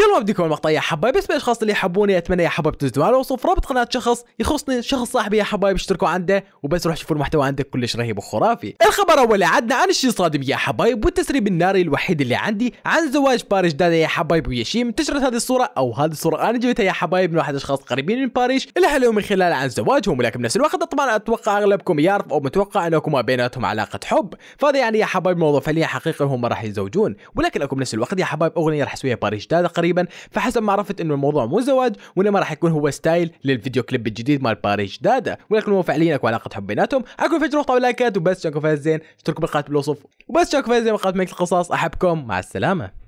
قبل ما ابدي المقطع يا حبايب بس بالاشخاص اللي يحبوني اتمنى يا حبايب تزدوا على وصف رابط قناه شخص يخصني شخص صاحبي يا حبايب اشتركوا عنده وبس روح شوفوا المحتوى عنده كلش رهيب وخرافي الخبر اول عدنا عن الشيء صادم يا حبايب والتسريب الناري الوحيد اللي عندي عن زواج باريش دادا يا حبايب ويشيم انتشرت هذه الصوره او هذه الصوره انا جبتها يا حبايب من واحد الاشخاص قريبين من باريش اللي حلو من خلال عن زواجهم ولكن بنفس الوقت طبعا اتوقع اغلبكم يعرف او متوقع انكم ما بيناتهم علاقه حب فهذا يعني يا حبايب موضوع فعليا حقيقي هم راح يتزوجون ولكن اكو بنفس الوقت يا حبايب اغنيه راح اسويها باريش دادا تقريبا فحسب ما عرفت انه الموضوع مو زواج وانما راح يكون هو ستايل للفيديو كليب الجديد مال باريش دادا ولكن هو فعليا اكو علاقه حب بيناتهم اكو فجر روح لايكات وبس شاركوا فايز زين اشتركوا بالقناه بالوصف وبس شاركوا فايز زين وقناه ملك القصاص احبكم مع السلامه